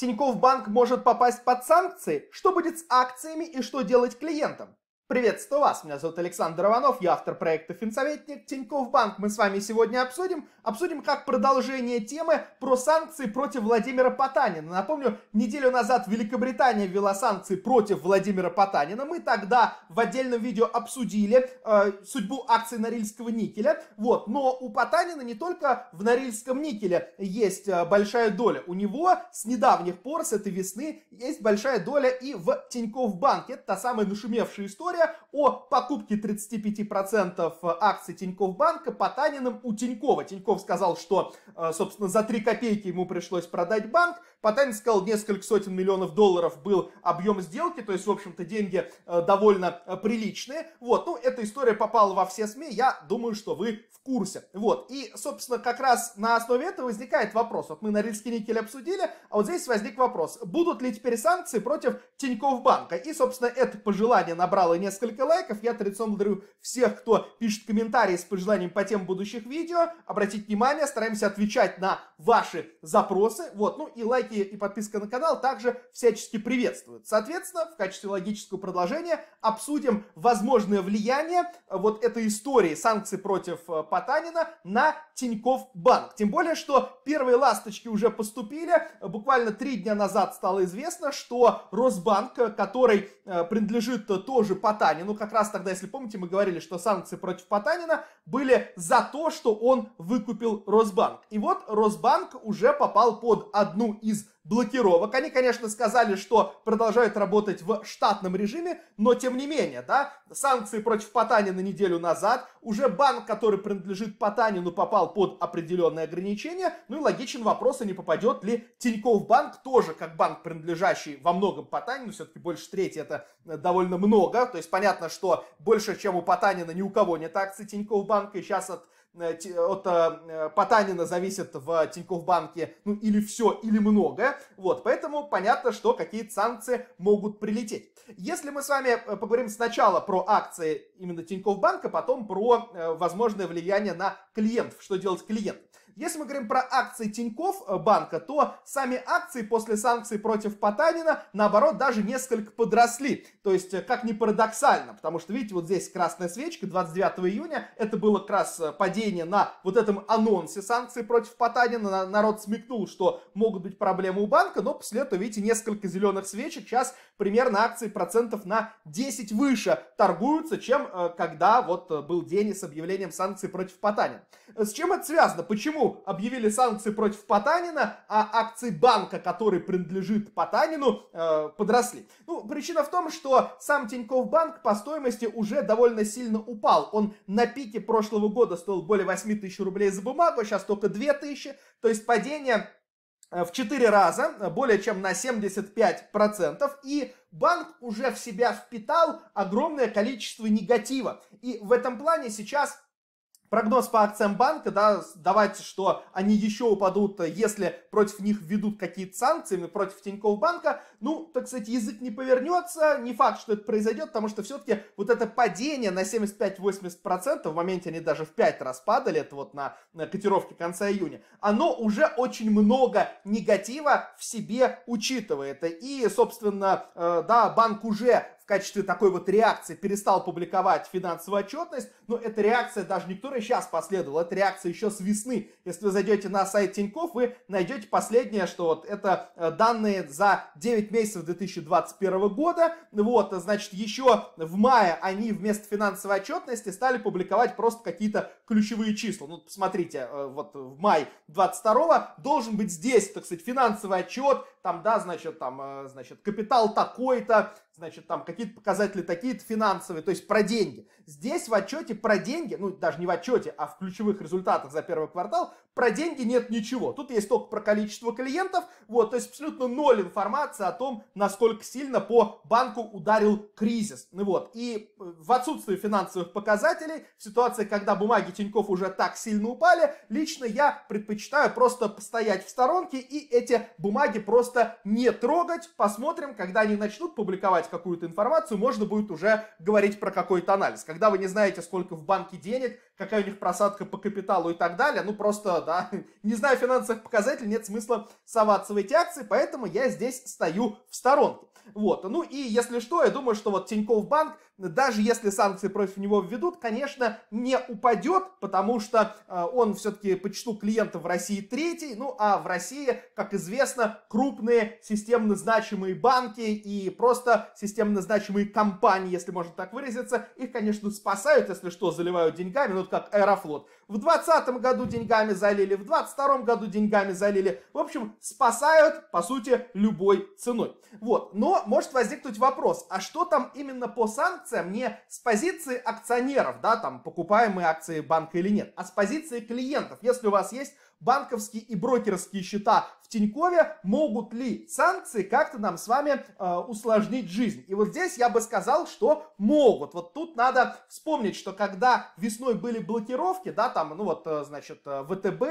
Тинькофф Банк может попасть под санкции? Что будет с акциями и что делать клиентам? Приветствую вас, меня зовут Александр Иванов, я автор проекта «Финсоветник» Тинькофф Банк. Мы с вами сегодня обсудим, обсудим как продолжение темы про санкции против Владимира Потанина. Напомню, неделю назад Великобритания ввела санкции против Владимира Потанина. Мы тогда в отдельном видео обсудили э, судьбу акций Норильского никеля. Вот, но у Потанина не только в Норильском никеле есть э, большая доля. У него с недавних пор, с этой весны, есть большая доля и в Тинькофф Банке. Это та самая нашумевшая история условия о покупке 35% акций Тинькофф банка по Потаниным у Тинькова. Тиньков сказал, что, э, собственно, за 3 копейки ему пришлось продать банк, Потанин сказал, несколько сотен миллионов долларов был объем сделки, то есть, в общем-то, деньги э, довольно э, приличные. Вот, ну, эта история попала во все СМИ, я думаю, что вы в курсе. Вот, и, собственно, как раз на основе этого возникает вопрос. Вот мы на Рильский никель обсудили, а вот здесь возник вопрос, будут ли теперь санкции против Тинькофф банка? И, собственно, это пожелание набрало несколько лайков. Я традиционно благодарю всех, кто пишет комментарии с пожеланием по тем будущих видео. Обратите внимание, стараемся отвечать на ваши запросы. Вот, ну и лайки лайки и подписка на канал также всячески приветствуют. Соответственно, в качестве логического продолжения обсудим возможное влияние э, вот этой истории санкций против э, Потанина на Тиньков Банк. Тем более, что первые ласточки уже поступили. Буквально три дня назад стало известно, что Росбанк, э, который принадлежит тоже Потанину, как раз тогда, если помните, мы говорили, что санкции против Потанина были за то, что он выкупил Росбанк. И вот Росбанк уже попал под одну из из блокировок. Они, конечно, сказали, что продолжают работать в штатном режиме, но тем не менее, да, санкции против Потанина неделю назад, уже банк, который принадлежит Потанину, попал под определенные ограничения, ну и логичен вопрос, а не попадет ли Тиньков банк тоже, как банк, принадлежащий во многом Потанину, все-таки больше трети это э, довольно много, то есть понятно, что больше, чем у Потанина, ни у кого нет акций Тиньков банка, и сейчас от Э, от э, Потанина зависит в Тинькофф банке, ну или все, или многое. Вот, поэтому понятно, что какие-то санкции могут прилететь. Если мы с вами э, поговорим сначала про акции именно Тинькофф банка, потом про возможное влияние на клиентов, что делать клиент. Если мы говорим про акции Тиньков э, банка, то сами акции после санкций против Потанина, наоборот, даже несколько подросли. То есть, э, как ни парадоксально, потому что, видите, вот здесь красная свечка, 29 июня, это было как раз э, падение на вот этом анонсе санкций против Потанина. Народ смекнул, что могут быть проблемы у банка, но после этого, видите, несколько зеленых свечек, сейчас примерно акции процентов на 10 выше торгуются, чем когда вот был день с объявлением санкций против Потанина. С чем это связано? Почему почему объявили санкции против Потанина, а акции банка, который принадлежит Потанину, э, подросли. Ну, причина в том, что сам Тиньков банк по стоимости уже довольно сильно упал. Он на пике прошлого года стоил более 8 тысяч рублей за бумагу, сейчас а только 2 тысячи, то есть падение э, в 4 раза, э, более чем на 75%, и банк уже в себя впитал огромное количество негатива. И в этом плане сейчас прогноз по акциям банка, да, давайте, что они еще упадут, э, если против них введут какие-то санкции, против Тинькофф банка, ну, так сказать, язык не повернется, не факт, что это произойдет, потому что все-таки вот это падение на 75-80%, в моменте они даже в 5 раз падали, это вот на, на котировке конца июня, оно уже очень много негатива в себе учитывает. И, собственно, э, да, банк уже качестве такой вот реакции перестал публиковать финансовую отчетность, но эта реакция даже не которая сейчас последовала, это реакция еще с весны. Если вы зайдете на сайт Тинькофф, вы найдете последнее, что вот это э, данные за 9 месяцев 2021 года. Вот, значит, еще в мае они вместо финансовой отчетности стали публиковать просто какие-то ключевые числа. Ну, посмотрите, э, вот в мае 22 должен быть здесь, так сказать, финансовый отчет, там, да, значит, там, э, значит, капитал такой-то, значит, там какие-то показатели такие-то финансовые, то есть про деньги. Здесь в отчете про деньги, ну, даже не в отчете, а в ключевых результатах за первый квартал, про деньги нет ничего. Тут есть только про количество клиентов, вот, то есть абсолютно ноль информации о том, насколько сильно по банку ударил кризис. Ну вот, и э, в отсутствии финансовых показателей, в ситуации, когда бумаги Тиньков уже так сильно упали, лично я предпочитаю просто постоять в сторонке и эти бумаги просто не трогать. Посмотрим, когда они начнут публиковать какую-то информацию, можно будет уже говорить про какой-то анализ. Когда вы не знаете, сколько в банке денег, какая у них просадка по капиталу и так далее, ну просто, да, не знаю финансовых показателей, нет смысла соваться в эти акции, поэтому я здесь стою в сторонке. Вот, ну и если что, я думаю, что вот Тинькофф Банк даже если санкции против него введут, конечно, не упадет, потому что э, он все-таки по числу клиентов в России третий, ну а в России, как известно, крупные системно значимые банки и просто системно значимые компании, если можно так выразиться, их, конечно, спасают, если что, заливают деньгами, ну вот как Аэрофлот. В 2020 году деньгами залили, в 2022 году деньгами залили. В общем, спасают, по сути, любой ценой. Вот, но может возникнуть вопрос, а что там именно по санкциям? акциям не с позиции акционеров, да, там, покупаемые акции банка или нет, а с позиции клиентов. Если у вас есть банковские и брокерские счета Тинькове, могут ли санкции как-то нам с вами э, усложнить жизнь. И вот здесь я бы сказал, что могут. Вот тут надо вспомнить, что когда весной были блокировки, да, там, ну вот, э, значит, э, ВТБ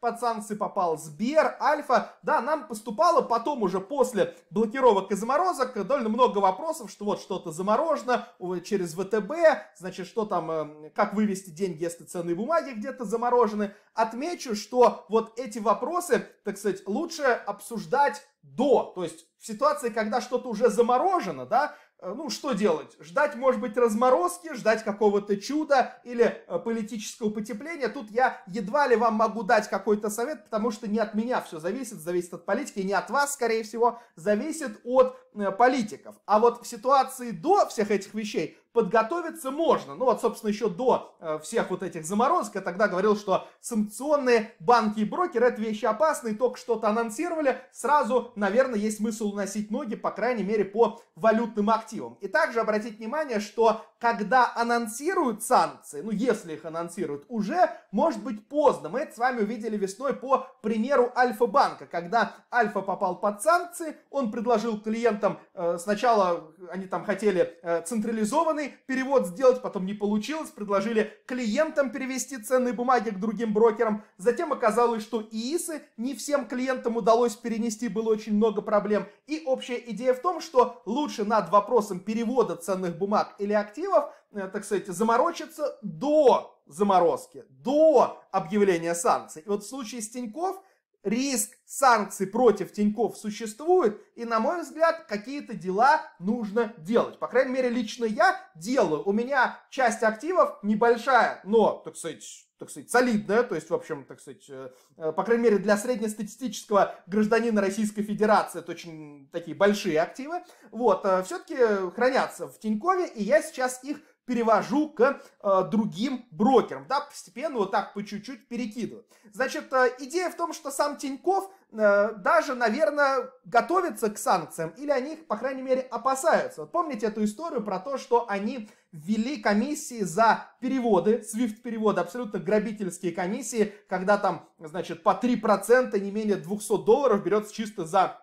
под санкции попал, Сбер, Альфа, да, нам поступало потом уже после блокировок и заморозок довольно много вопросов, что вот что-то заморожено через ВТБ, значит, что там, эм, как вывести деньги, если ценные бумаги где-то заморожены. Отмечу, что вот эти вопросы, так сказать, лучше лучше обсуждать до, то есть ситуации, когда что-то уже заморожено, да, э, ну, что делать? Ждать, может быть, разморозки, ждать какого-то чуда или э, политического потепления. Тут я едва ли вам могу дать какой-то совет, потому что не от меня все зависит, зависит от политики, не от вас, скорее всего, зависит от э, политиков. А вот в ситуации до всех этих вещей подготовиться можно. Ну вот, собственно, еще до всех вот этих заморозок я тогда говорил, что санкционные банки и брокеры – это вещи опасные, только что-то анонсировали, сразу, наверное, есть смысл уносить ноги, по крайней мере, по валютным активам. И также обратить внимание, что когда анонсируют санкции, ну если их анонсируют, уже может быть поздно. Мы это с вами увидели весной по примеру Альфа-банка. Когда Альфа попал под санкции, он предложил клиентам э, сначала, они там хотели э, централизованный перевод сделать, потом не получилось, предложили клиентам перевести ценные бумаги к другим брокерам. Затем оказалось, что ИИСы не всем клиентам удалось перенести, было очень много проблем. И общая идея в том, что лучше над вопросом перевода ценных бумаг или активов, э, так сказать, заморочиться до заморозки, до объявления санкций. И вот в случае с Тинькофф риск санкций против Тиньков существует, и, на мой взгляд, какие-то дела нужно делать. По крайней мере, лично я делаю. У меня часть активов небольшая, но, так сказать, так сказать, солидная, то есть, в общем, так сказать, э, э, по крайней мере, для среднестатистического гражданина Российской Федерации это очень такие большие активы, вот, э, все-таки хранятся в Тинькове, и я сейчас их перевожу к э, другим брокерам, да, постепенно вот так по чуть-чуть перекидываю. Значит, э, идея в том, что сам Тиньков э, даже, наверное, готовится к санкциям, или они их, по крайней мере, опасаются. Вот помните эту историю про то, что они ввели комиссии за переводы, SWIFT-переводы, абсолютно грабительские комиссии, когда там, значит, по 3% не менее 200 долларов берется чисто за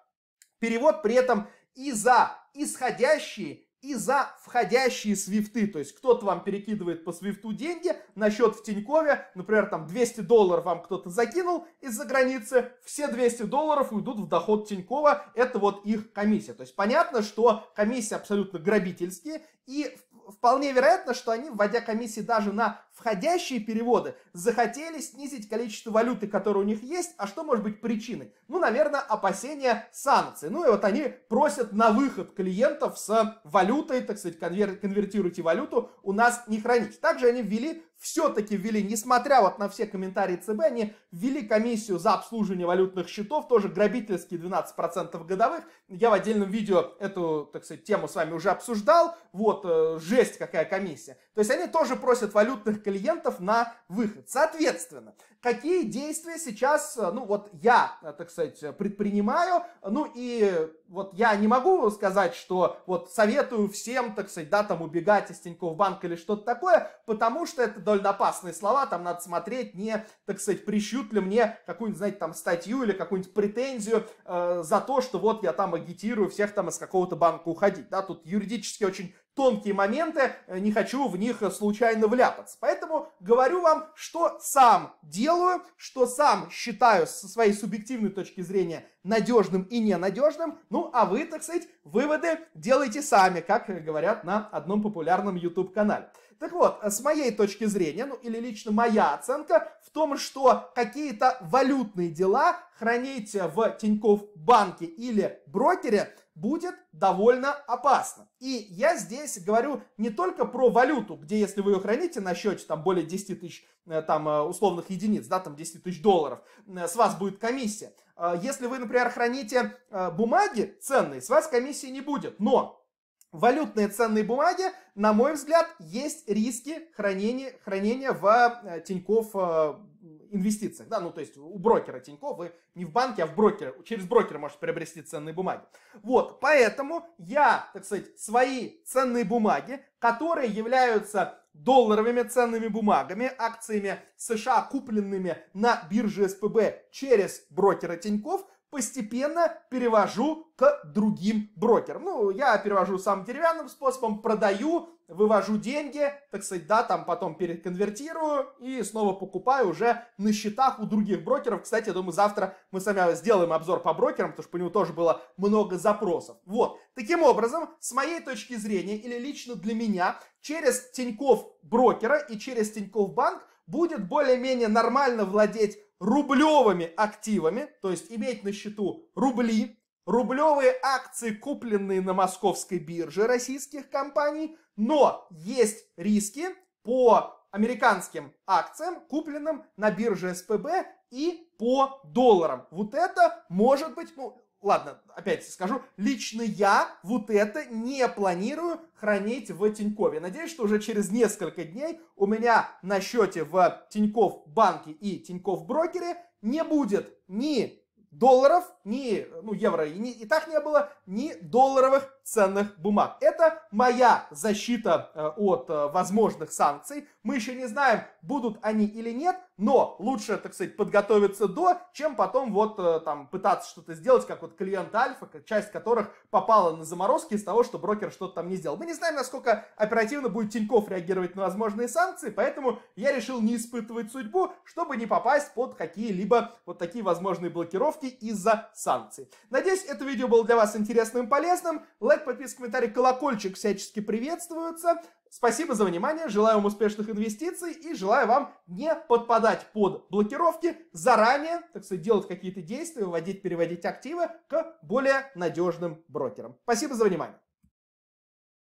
перевод, при этом и за исходящие и за входящие свифты. То есть кто-то вам перекидывает по свифту деньги на счет в Тинькове, например, там 200 долларов вам кто-то закинул из-за границы, все 200 долларов уйдут в доход Тинькова, это вот их комиссия. То есть понятно, что комиссии абсолютно грабительские, и вполне вероятно, что они, вводя комиссии даже на входящие переводы захотели снизить количество валюты, которая у них есть, а что может быть причиной? Ну, наверное, опасения санкций. Ну и вот они просят на выход клиентов с валютой, так сказать, конвер... конвертируйте валюту, у нас не хранить. Также они ввели, все-таки ввели, несмотря вот на все комментарии ЦБ, они ввели комиссию за обслуживание валютных счетов, тоже грабительские 12% годовых. Я в отдельном видео эту, так сказать, тему с вами уже обсуждал. Вот, э, жесть какая комиссия. То есть они тоже просят валютных потенциальных клиентов на выход. Соответственно, какие действия сейчас, э, ну вот я, э, так сказать, предпринимаю, ну и вот я не могу сказать, что вот советую всем, так сказать, да, там убегать из Тинькофф банка или что-то такое, потому что это довольно опасные слова, там надо смотреть, не, так сказать, прищут ли мне какую-нибудь, знаете, там статью или какую-нибудь претензию э, за то, что вот я там агитирую всех там из какого-то банка уходить, да, тут юридически очень тонкие моменты, э, не хочу в них случайно вляпаться. Поэтому говорю вам, что сам делаю, что сам считаю со своей субъективной точки зрения надежным и ненадежным. Ну, а вы, так сказать, выводы делайте сами, как говорят на одном популярном YouTube-канале. Так вот, с моей точки зрения, ну или лично моя оценка в том, что какие-то валютные дела хранить в Тинькофф банке или брокере – будет довольно опасно. И я здесь говорю не только про валюту, где если вы ее храните на счете там более 10 тысяч э, там, э, условных единиц, да, там 10 тысяч долларов, э, с вас будет комиссия. Если вы, например, храните бумаги ценные, с вас комиссии не будет. Но валютные ценные бумаги, на мой взгляд, есть риски хранения, хранения в Тинькофф инвестициях, да, ну то есть у брокера Тинькофф, вы не в банке, а в брокере, через брокера можете приобрести ценные бумаги. Вот, поэтому я, так сказать, свои ценные бумаги, которые являются долларовыми ценными бумагами, акциями США, купленными на бирже СПБ через брокера Тинькофф, постепенно перевожу к другим брокерам. Ну, я перевожу сам деревянным способом, продаю, вывожу деньги, так сказать, да, там потом переконвертирую и снова покупаю уже на счетах у других брокеров. Кстати, я думаю, завтра мы с вами сделаем обзор по брокерам, потому что по нему тоже было много запросов. Вот. Таким образом, с моей точки зрения или лично для меня, через Тиньков брокера и через Тиньков банк будет более-менее нормально владеть рублевыми активами, то есть иметь на счету рубли, рублевые акции, купленные на московской бирже российских компаний, но есть риски по американским акциям, купленным на бирже СПБ и по долларам. Вот это может быть, ну, ладно, опять скажу, лично я вот это не планирую хранить в Тинькове. Надеюсь, что уже через несколько дней у меня на счете в Тиньков банке и Тиньков брокере не будет ни долларов, ни ну, евро и, не, и так не было, ни долларовых ценных бумаг. Это моя защита э, от э, возможных санкций. Мы еще не знаем, будут они или нет, но лучше, так сказать, подготовиться до, чем потом вот э, там пытаться что-то сделать, как вот клиент Альфа, часть которых попала на заморозки из того, что брокер что-то там не сделал. Мы не знаем, насколько оперативно будет Тиньков реагировать на возможные санкции, поэтому я решил не испытывать судьбу, чтобы не попасть под какие-либо вот такие возможные блокировки из-за санкций. Надеюсь, это видео было для вас интересным и полезным. Лайк, подписка, комментарий, колокольчик всячески приветствуются. Спасибо за внимание, желаю вам успешных инвестиций и желаю вам не подпадать под блокировки, заранее, так сказать, делать какие-то действия, вводить, переводить активы к более надежным брокерам. Спасибо за внимание.